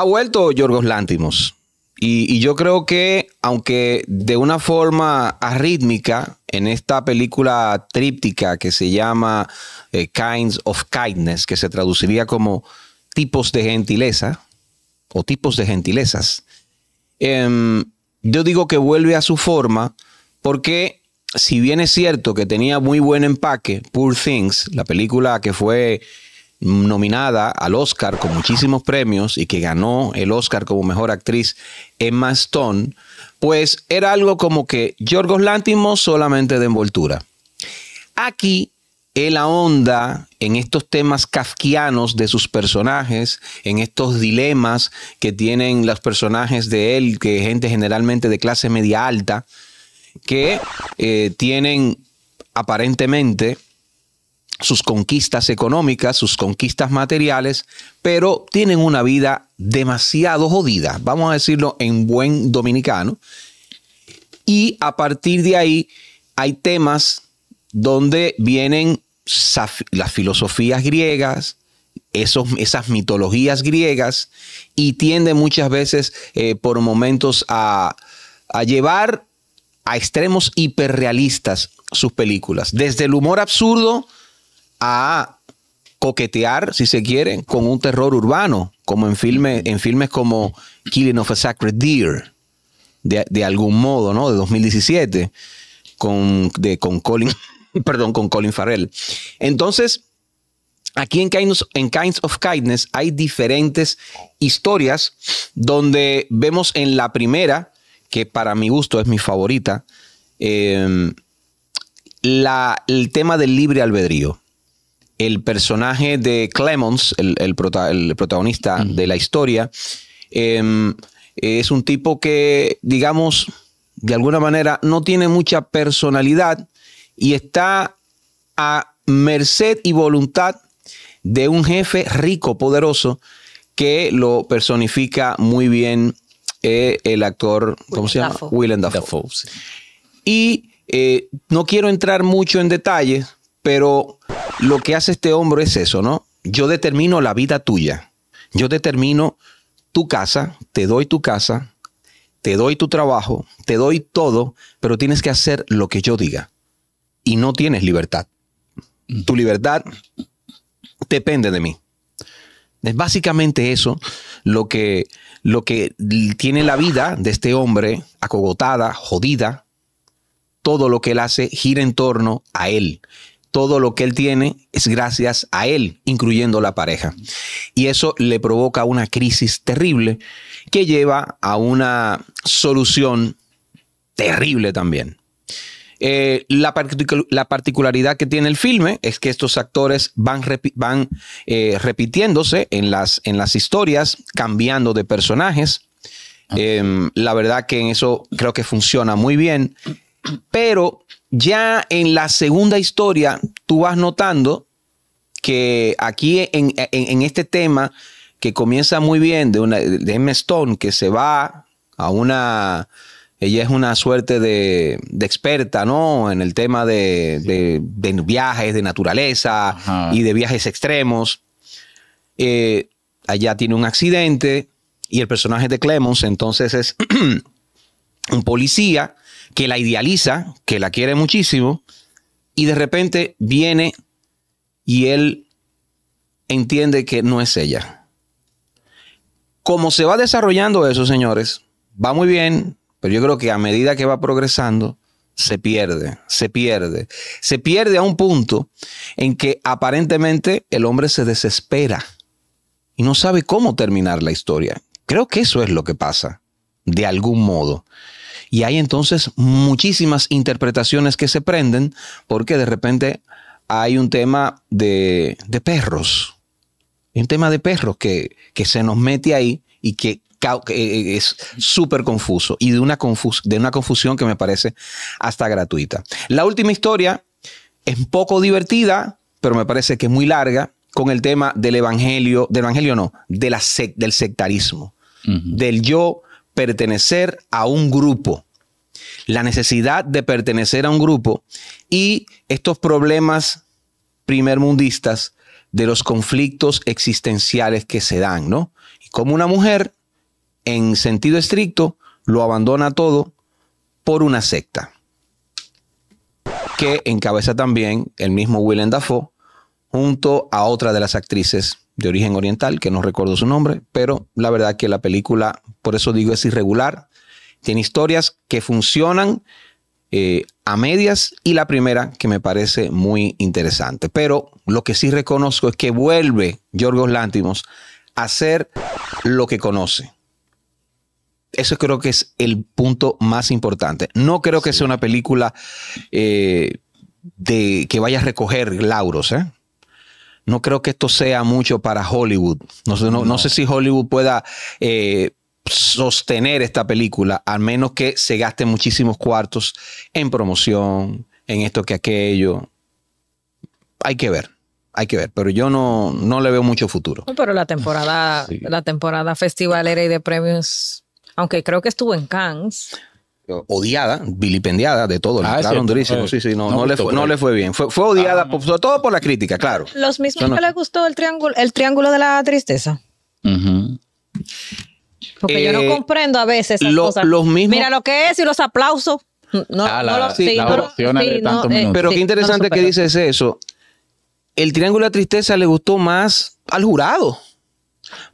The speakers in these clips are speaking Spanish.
Ha vuelto Yorgos Lántimos. Y, yo creo que, aunque de una forma arrítmica, en esta película tríptica que se llama eh, Kinds of Kindness, que se traduciría como tipos de gentileza o tipos de gentilezas, em, yo digo que vuelve a su forma porque si bien es cierto que tenía muy buen empaque, Poor Things, la película que fue nominada al Oscar con muchísimos premios y que ganó el Oscar como mejor actriz Emma Stone, pues era algo como que Yorgos Lántimos solamente de envoltura. Aquí la ahonda en estos temas kafkianos de sus personajes, en estos dilemas que tienen los personajes de él, que gente generalmente de clase media alta, que eh, tienen aparentemente sus conquistas económicas, sus conquistas materiales, pero tienen una vida demasiado jodida, vamos a decirlo en buen dominicano. Y a partir de ahí hay temas donde vienen las filosofías griegas, esos, esas mitologías griegas, y tienden muchas veces eh, por momentos a llevar a extremos hiperrealistas sus películas, desde el humor absurdo, a coquetear, si se quiere, con un terror urbano, como en, filme, en filmes como Killing of a Sacred Deer, de, algún modo, ¿no? De 2017, con, de, con Colin, perdón, con Colin Farrell. Entonces, aquí en Kinds, en Kinds of Kindness hay diferentes historias donde vemos en la primera, que para mi gusto es mi favorita, em, la, el tema del libre albedrío el personaje de Clemons, el, protagonista de la historia, em, es un tipo que, digamos, de alguna manera no tiene mucha personalidad y está a merced y voluntad de un jefe rico, poderoso, que lo personifica muy bien eh, el actor, ¿cómo se llama? Willem Dafoe. Y eh, no quiero entrar mucho en detalles pero lo que hace este hombre es eso, ¿no? Yo determino la vida tuya. Yo determino tu casa, te doy tu casa, te doy tu trabajo, te doy todo, pero tienes que hacer lo que yo diga. Y no tienes libertad. Tu libertad depende de mí. Es básicamente eso lo que, lo que tiene la vida de este hombre acogotada, jodida. Todo lo que él hace gira en torno a él todo lo que él tiene es gracias a él, incluyendo la pareja. Y eso le provoca una crisis terrible que lleva a una solución terrible también. Eh, la, particularidad que tiene el filme es que estos actores van, eh, repitiéndose en las, historias, cambiando de personajes. Em, la verdad que en eso creo que funciona muy bien, pero ya en la segunda historia, tú vas notando que aquí en, este tema que comienza muy bien de, una, M. Stone, que se va a una... Ella es una suerte de, experta, ¿no? En el tema de, de viajes, de naturaleza y de viajes extremos. Eh, allá tiene un accidente y el personaje de Clemens entonces es un policía que la idealiza, que la quiere muchísimo, y de repente viene y él entiende que no es ella. Como se va desarrollando eso, señores, va muy bien, pero yo creo que a medida que va progresando, se pierde, se pierde. Se pierde a un punto en que aparentemente el hombre se desespera y no sabe cómo terminar la historia. Creo que eso es lo que pasa, de algún modo. Y hay entonces muchísimas interpretaciones que se prenden porque de repente hay un tema de, de perros. un tema de perros que, que se nos mete ahí y que eh, eh, es súper confuso y de una, de una confusión que me parece hasta gratuita. La última historia es poco divertida, pero me parece que es muy larga, con el tema del evangelio, del evangelio no, del sectarismo, del yo pertenecer a un grupo, la necesidad de pertenecer a un grupo y estos problemas primermundistas de los conflictos existenciales que se dan, ¿no? Y como una mujer, en sentido estricto, lo abandona todo por una secta que encabeza también el mismo Willem Dafoe junto a otra de las actrices de origen oriental, que no recuerdo su nombre, pero la verdad que la película por eso digo es irregular. Tiene historias que funcionan eh, a medias y la primera que me parece muy interesante. Pero lo que sí reconozco es que vuelve Yorgos Lántimos a hacer lo que conoce. Eso creo que es el punto más importante. No creo que sea una película eh, de, que vaya a recoger lauros. ¿eh? No creo que esto sea mucho para Hollywood. No, sé si Hollywood pueda sostener esta película, al menos que se gaste muchísimos cuartos en promoción, en esto que aquello. Hay que ver, hay que ver, pero yo no, no le veo mucho futuro. Pero la temporada, la temporada festivalera y de premios, aunque creo que estuvo en Cannes. Odiada, vilipendiada de todo, ah, la claro, durísimo. Sí, no, le fue, bien. Fue, odiada, ah. sobre todo por la crítica, claro. Los mismos que le gustó el triángulo, el triángulo de la tristeza. Porque yo no eh, comprendo a veces esas Los mismos, Mira lo que es y los aplausos. No, Pero eh, qué interesante que dices eso. El Triángulo de Tristeza le gustó más al jurado.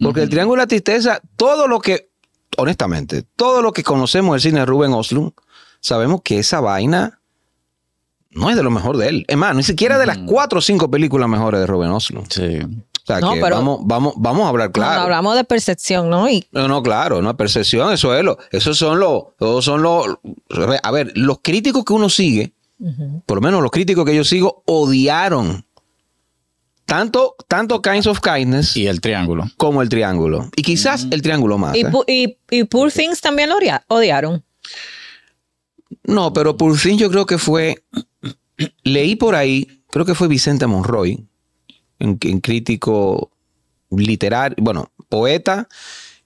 Porque el Triángulo de Tristeza, todo lo que, honestamente, todo lo que conocemos del cine de Rubén oslo sabemos que esa vaina no es de lo mejor de él. Es más, ni siquiera de las mm. cuatro o cinco películas mejores de Robin Oslo. Sí. O sea, que vamos, a hablar claro. hablamos de percepción, ¿no? Y... No, claro, no percepción, eso es lo, esos son los, son los, a ver, los críticos que uno sigue, por lo menos los críticos que yo sigo, odiaron tanto, tanto Kinds of Kindness. Y el triángulo. Como el triángulo. Y quizás mm. el triángulo más. Y, Poor Things también lo odiaron. No, pero Poor Things yo creo que fue leí por ahí, creo que fue Vicente Monroy, en, crítico literario, bueno, poeta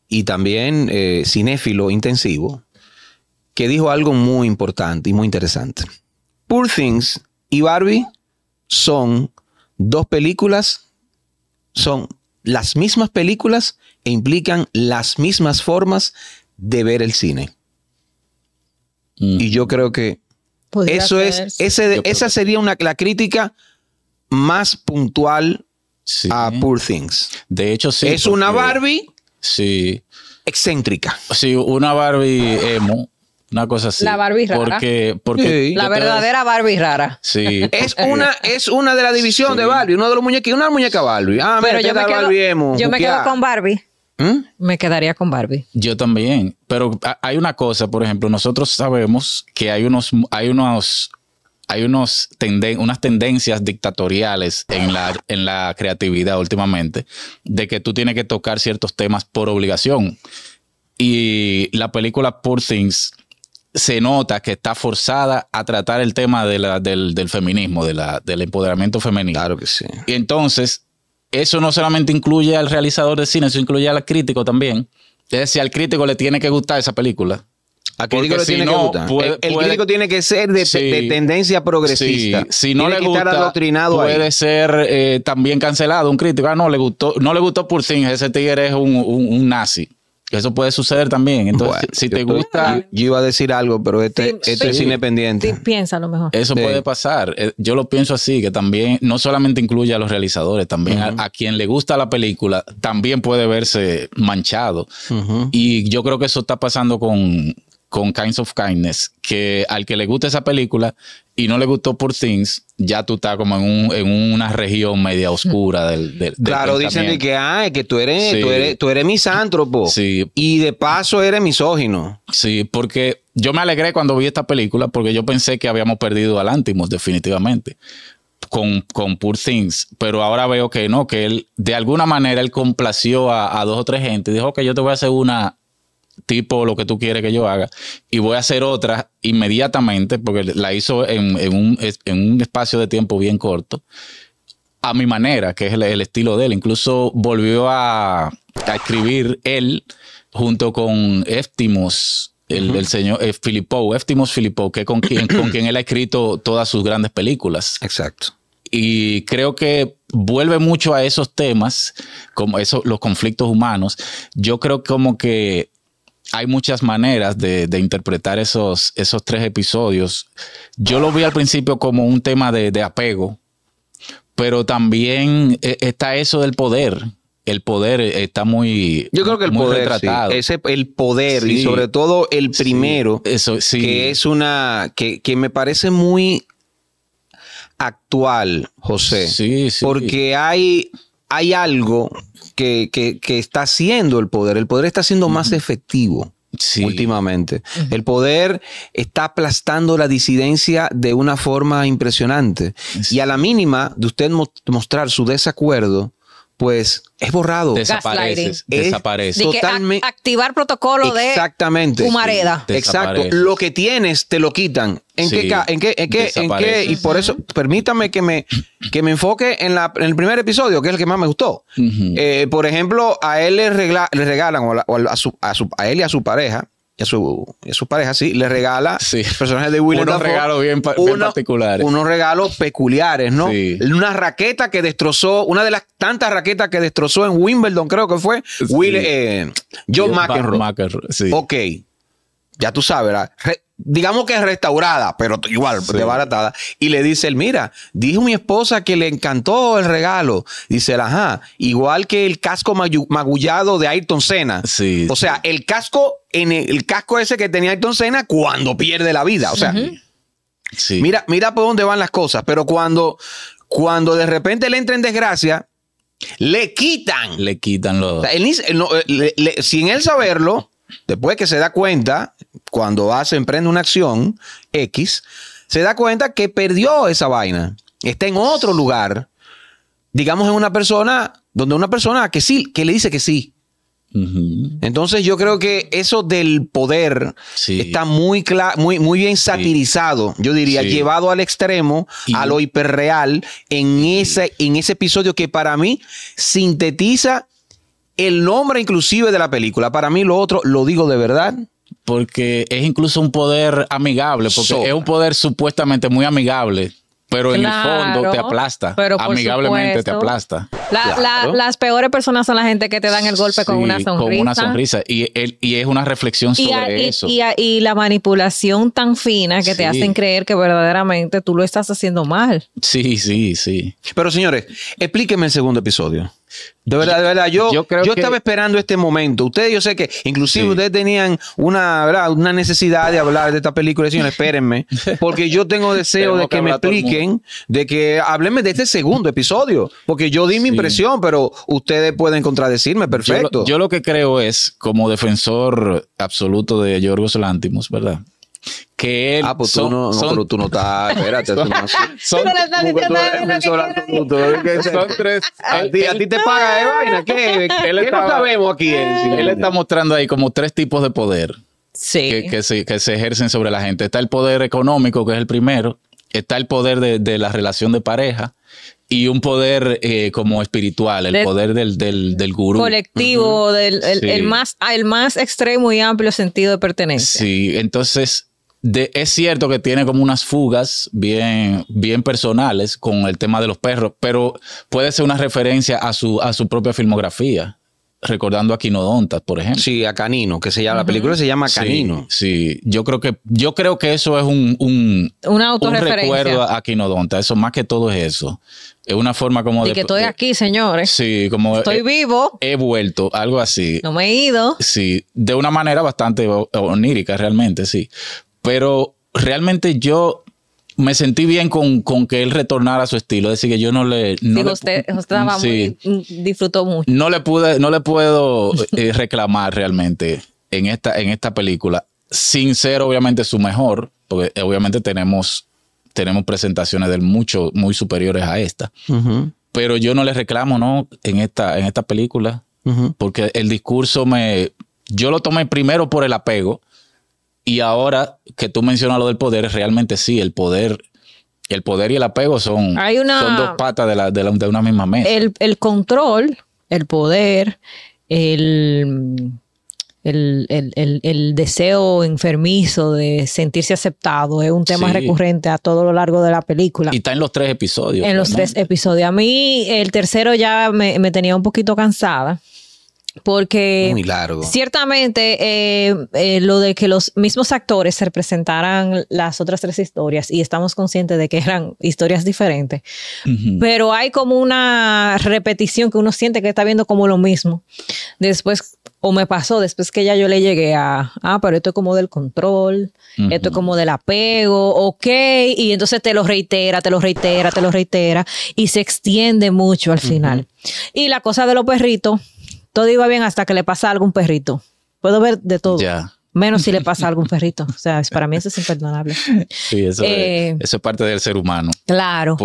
y también eh, cinéfilo intensivo, que dijo algo muy importante y muy interesante. Poor Things y Barbie son dos películas, son las mismas películas e implican las mismas formas de ver el cine. Mm. Y yo creo que eso es, ese, esa sería una, la crítica más puntual a Poor Things. De hecho, sí. Es una Barbie sí. excéntrica. Sí, una Barbie emo. Una cosa así. La Barbie rara. Porque, porque La verdadera Barbie rara. Sí. Es una, es una de la división de Barbie, uno de los muñeques, una muñeca Barbie. Ah, Pero me, Barbie emo, yo me quedo con Barbie. ¿Mm? Me quedaría con Barbie. Yo también, pero hay una cosa, por ejemplo, nosotros sabemos que hay unos, hay unos, hay unos tenden unas tendencias dictatoriales en la, en la creatividad últimamente, de que tú tienes que tocar ciertos temas por obligación. Y la película Poor Things se nota que está forzada a tratar el tema de del, feminismo, de la, del empoderamiento femenino. Claro que sí. Y entonces eso no solamente incluye al realizador de cine, eso incluye al crítico también. Es decir, al crítico le tiene que gustar esa película. crítico tiene que gustar. el, crítico tiene que ser de, tendencia progresista. si no le gusta, puede ser eh, también cancelado un crítico. Ah, no le gustó, no le gustó por sí. ese tigre es un nazi. Eso puede suceder también. Entonces, si te gusta. yo, iba a decir algo, pero este, este es independiente. piensa lo mejor. Eso puede pasar. Eh, yo lo pienso así, que también no solamente incluye a los realizadores, también a, quien le gusta la película, también puede verse manchado. Y yo creo que eso está pasando con, con Kinds of Kindness, que al que le gusta esa película y no le gustó por Things, ya tú estás como en, una región media oscura del... claro, dicen que, que tú eres, tú eres, tú eres misántropo. Sí. Y de paso eres misógino. Sí, porque yo me alegré cuando vi esta película porque yo pensé que habíamos perdido al Antimus definitivamente. Con, con Poor Things, pero ahora veo que no, que él de alguna manera él complació a, dos o tres gente, dijo que yo te voy a hacer una tipo lo que tú quieres que yo haga y voy a hacer otra inmediatamente porque la hizo en, un, espacio de tiempo bien corto a mi manera, que es el, estilo de él. Incluso volvió a, escribir él junto con Éftimos, el, señor eh, Filippo, Eftimos Filippo, que con quien, con quien él ha escrito todas sus grandes películas. Exacto. Y creo que vuelve mucho a esos temas, como esos, los conflictos humanos. Yo creo como que hay muchas maneras de, interpretar esos, esos tres episodios. Yo lo vi al principio como un tema de, apego, pero también e, está eso del poder. El poder está muy. Yo creo que el poder. el poder y sobre todo el primero. Que es una. Que, que me parece muy actual, José. Sí, sí. Porque hay hay algo que, está haciendo el poder. El poder está siendo más efectivo. Últimamente. El poder está aplastando la disidencia de una forma impresionante. Y a la mínima de usted mostrar su desacuerdo, pues es borrado. Desapareces. Desapareces. Totalmente. Activar protocolo de Exactamente. Humareda. Exacto. Lo que tienes te lo quitan. ¿En qué, en qué, en qué, en qué? Y por eso, permítame que me, que me enfoque en, la, en el primer episodio, que es el que más me gustó. Eh, por ejemplo, a él le, regla, le regalan, o, a él y a su pareja, y a su, pareja, sí, le regala sí. el de Willem Unos regalos bien, particulares. Unos regalos peculiares, ¿no? Una raqueta que destrozó, una de las tantas raquetas que destrozó en Wimbledon, creo que fue, Will, eh, John, McEnroe. Ok ya tú sabes, digamos que es restaurada, pero igual, de desbaratada. Y le dice él, mira, dijo mi esposa que le encantó el regalo. Dice él, ajá, igual que el casco magullado de Ayrton Senna. Sí, o sea, el casco, en e, el, casco ese que tenía Ayrton Senna cuando pierde la vida. O sea, mira, mira por dónde van las cosas. Pero cuando, cuando de repente le entra en desgracia, le quitan. Le quitan los. Eh, sin él saberlo, después que se da cuenta, cuando hace, emprende una acción X, se da cuenta que perdió esa vaina. Está en otro lugar, digamos en una persona, donde una persona que sí, que le dice que sí. Entonces yo creo que eso del poder está muy, muy, muy bien satirizado, yo diría, llevado al extremo, a lo hiperreal, en, ese, en ese episodio que para mí sintetiza el nombre inclusive de la película. Para mí lo otro, lo digo de verdad, porque es incluso un poder amigable, porque es un poder supuestamente muy amigable, pero en el fondo te aplasta. Pero amigablemente te aplasta. las peores personas son la gente que te dan el golpe con una sonrisa. Con una sonrisa. Y, y es una reflexión sobre eso. Y, la manipulación tan fina que te hacen creer que verdaderamente tú lo estás haciendo mal. Sí, sí, sí. Pero señores, explíqueme el segundo episodio. De verdad, de verdad, yo, estaba esperando este momento. Ustedes, yo sé que inclusive ustedes tenían una, una necesidad de hablar de esta película. decían, espérenme, porque yo tengo deseo de que, me expliquen, de que hableme de este segundo episodio, porque yo di mi impresión, pero ustedes pueden contradecirme, perfecto. Yo lo, que creo es, como defensor absoluto de Yorgos Lántimos, ¿verdad? que él ah, pues tú no, pero tú no estás, espérate, son, son, tres. A ti, te paga de vaina, ¿qué? Él está, sabemos aquí? Eh? Él, está mostrando ahí como tres tipos de poder sí. que, se, que se ejercen sobre la gente. Está el poder económico, que es el primero, está el poder de, de la relación de pareja, y un poder eh, como espiritual, el poder del, del, del gurú. Colectivo, del, el, el, más, el más extremo y amplio sentido de pertenencia. Sí, entonces es cierto que tiene como unas fugas bien, bien personales con el tema de los perros, pero puede ser una referencia a su, a su propia filmografía, recordando a Quinodontas, por ejemplo. Sí, a Canino, que se llama, la película se llama Canino. Sí, yo creo que, yo creo que eso es un, un, recuerdo a Quinodontas, eso más que todo es eso. Es una forma como de... Y que estoy aquí, señores. Sí, como... Estoy vivo. He vuelto, algo así. No me he ido. Sí, de una manera bastante onírica realmente, sí pero realmente yo me sentí bien con, que él retornara a su estilo. Es decir, que yo no le. No Digo, le usted, disfrutó mucho. No le pude, no le puedo eh, reclamar realmente en esta, en esta película. Sin ser, obviamente, su mejor, porque obviamente tenemos, tenemos presentaciones de mucho, muy superiores a esta. Pero yo no le reclamo, ¿no? En esta, en esta película. Porque el discurso me. Yo lo tomé primero por el apego y ahora que tú mencionas lo del poder, realmente sí, el poder el poder y el apego son, son dos patas de, una misma mesa. El, control, el poder, el, deseo enfermizo de sentirse aceptado es un tema recurrente a todo lo largo de la película. Y está en los tres episodios. En los tres episodios. A mí el tercero ya me, me tenía un poquito cansada porque ciertamente eh, eh, lo de que los mismos actores se representaran las otras tres historias y estamos conscientes de que eran historias diferentes, pero hay como una repetición que uno siente que está viendo como lo mismo. Después, o me pasó, después que ya yo le llegué a, ah, pero esto es como del control, esto es como del apego, ok, y entonces te lo reitera, te lo reitera, te lo reitera y se extiende mucho al final. Y la cosa de los perritos todo iba bien hasta que le pasa algo a un perrito. Puedo ver de todo. Menos si le pasa a algún perrito. O sea, para mí eso es imperdonable. Sí, eso, es, eh, eso es parte del ser humano. Claro.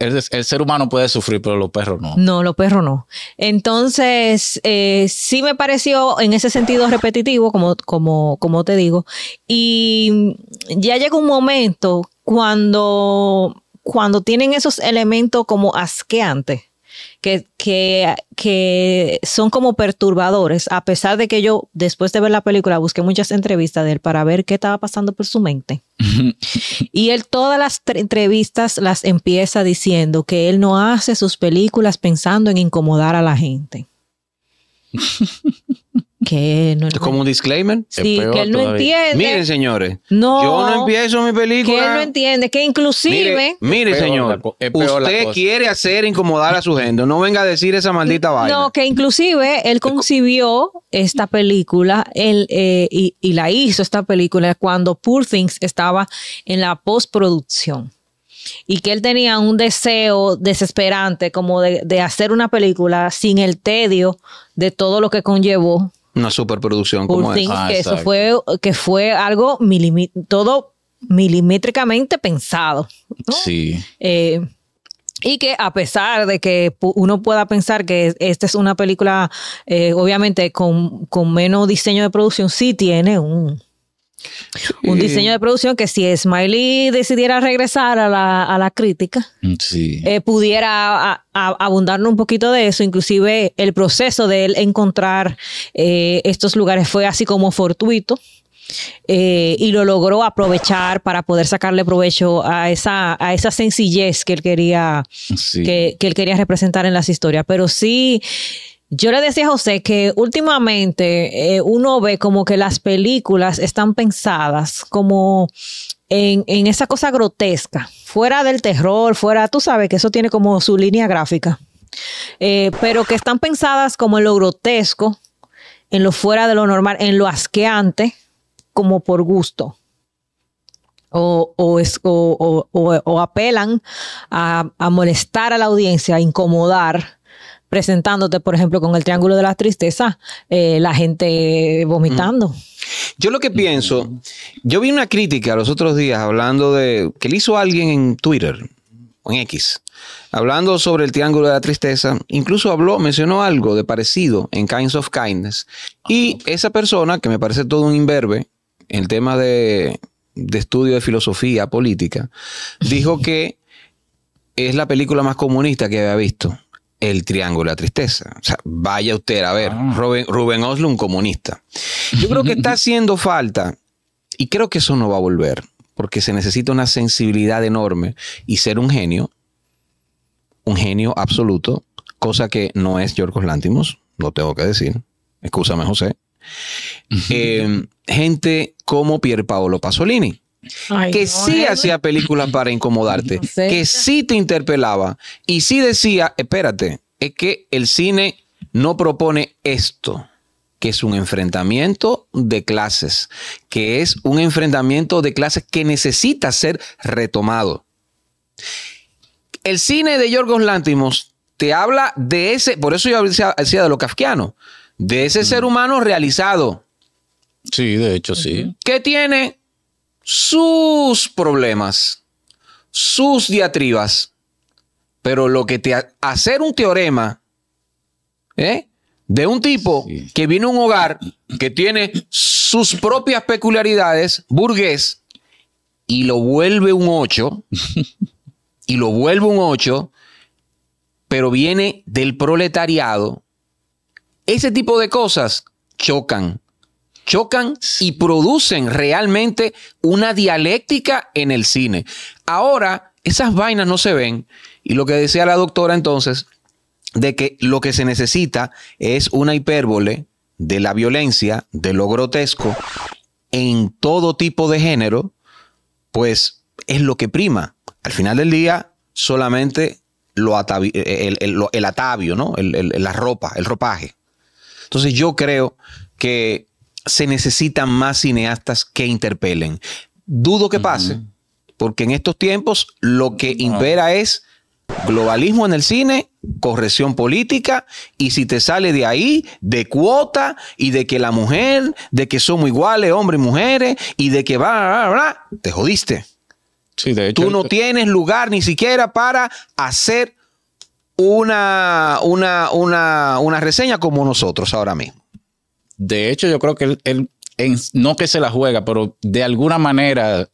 el, ser humano puede sufrir, pero los perros no. No, los perros no. Entonces, eh, sí me pareció en ese sentido repetitivo, como, como, como te digo. Y ya llega un momento cuando, cuando tienen esos elementos como asqueantes que, son como perturbadores, a pesar de que yo, después de ver la película, busqué muchas entrevistas de él para ver qué estaba pasando por su mente. y él todas las entrevistas las empieza diciendo que él no hace sus películas pensando en incomodar a la gente. que como un disclaimer. que él no entiende. Miren, señores. Yo no empiezo mi película. Que él no entiende. Que inclusive. Mire, señor. usted quiere hacer incomodar a su gente. No venga a decir esa maldita vaina. No, que inclusive él concibió esta película eh, y, y la hizo esta película cuando Poor Things estaba en la postproducción y que él tenía un deseo desesperante como de, hacer una película sin el tedio de todo lo que conllevó. Una superproducción como esa. que, eso ah, fue, que fue algo todo milimétricamente pensado. Sí. Eh, y que a pesar de que uno pueda pensar que esta es una película, eh, obviamente con, con menos diseño de producción, sí tiene un, un eh, diseño de producción que si Smiley decidiera regresar a la, crítica, eh, pudiera abundar un poquito de eso. Inclusive el proceso de él encontrar eh, estos lugares fue así como fortuito. y lo logró aprovechar para poder sacarle provecho a esa, a esa sencillez que él quería que, que él quería representar en las historias. Pero sí, yo le decía a José que últimamente eh, uno ve como que las películas están pensadas como en, esa cosa grotesca, fuera del terror, fuera, tú sabes que eso tiene como su línea gráfica, eh, pero que están pensadas como en lo grotesco, en lo fuera de lo normal, en lo asqueante, como por gusto. O, o, apelan a, a molestar a la audiencia, a incomodar presentándote, por ejemplo, con el Triángulo de la Tristeza, eh, la gente vomitando. Mm. Yo lo que pienso, yo vi una crítica los otros días hablando de que le hizo alguien en Twitter, en X, hablando sobre el Triángulo de la Tristeza, incluso habló, mencionó algo de parecido en Kinds of Kindness. Y esa persona, que me parece todo un imberbe en el tema de estudio de filosofía política, dijo que es la película más comunista que había visto el triángulo de la tristeza. O sea, vaya usted a ver, ah. Rubén, Rubén, Oslo, un comunista. Yo creo que está haciendo falta, y creo que eso no va a volver, porque se necesita una sensibilidad enorme y ser un genio, un genio absoluto, cosa que no es Yorgos Lántimos, no tengo que decir. Escúchame, José. Eh, gente como Pier Paolo Pasolini que sí hacía películas para incomodarte, que sí te interpelaba y sí decía, espérate, es que el cine no propone esto, que es un enfrentamiento de clases, que es un enfrentamiento de clases que necesita ser retomado. El cine de Yorgos Lántimos te habla de ese, por eso yo decía de lo kafkiano, de ese mm. ser humano realizado. Sí, de hecho, sí. Que tiene sus problemas, sus diatribas. Pero lo que te hacer un teorema ¿eh? de un tipo que viene a un hogar que tiene sus propias peculiaridades, burgués, y lo vuelve un 8, y lo vuelve un 8, pero viene del proletariado, ese tipo de cosas chocan chocan y producen realmente una dialéctica en el cine. Ahora, esas vainas no se ven. Y lo que decía la doctora entonces, de que lo que se necesita es una hipérbole de la violencia, de lo grotesco, en todo tipo de género, pues es lo que prima. Al final del día, solamente lo el, atavio, ¿no? la ropa, el ropaje. Entonces yo creo que se necesitan más cineastas que interpelen. Dudo que pase, porque en estos tiempos lo que impera es globalismo en el cine, corrección política, y si te sale de ahí, de cuota, y de que la mujer, de que somos iguales, hombres y mujeres, y de que va, te jodiste. Tú no eh, tienes lugar ni siquiera para hacer una, una reseña como nosotros ahora mismo de hecho, yo creo que él, en, no que se la juega, pero de alguna manera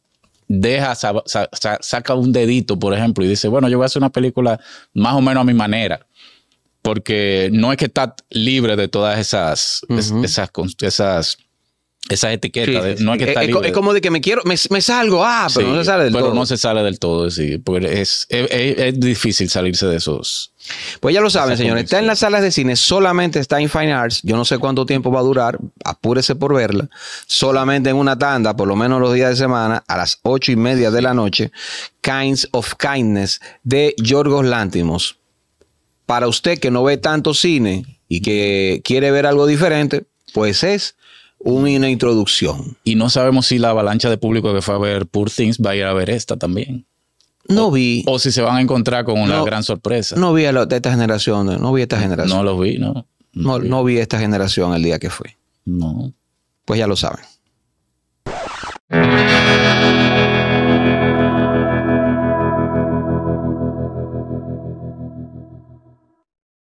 deja, saca un dedito, por ejemplo, y dice, bueno, yo voy a hacer una película más o menos a mi manera, porque no es que está libre de todas esas, esas, etiquetas, es que como de que me quiero, me, salgo, ah, pero no se sale del todo. Pero no se sale del todo, sí, porque es, es difícil salirse de esos, pues ya lo saben, señores. Está en las salas de cine, solamente está en Fine Arts. Yo no sé cuánto tiempo va a durar, apúrese por verla. Solamente en una tanda, por lo menos los días de semana, a las ocho y media de la noche, Kinds of Kindness de Yorgos Lántimos. Para usted que no ve tanto cine y que quiere ver algo diferente, pues es una introducción. Y no sabemos si la avalancha de público que fue a ver Poor Things va a ir a ver esta también. No vi. O si se van a encontrar con una gran sorpresa. No vi a de esta generación, no, vi a esta generación. No los vi, no. No, vi. esta generación el día que fui. No. Pues ya lo saben.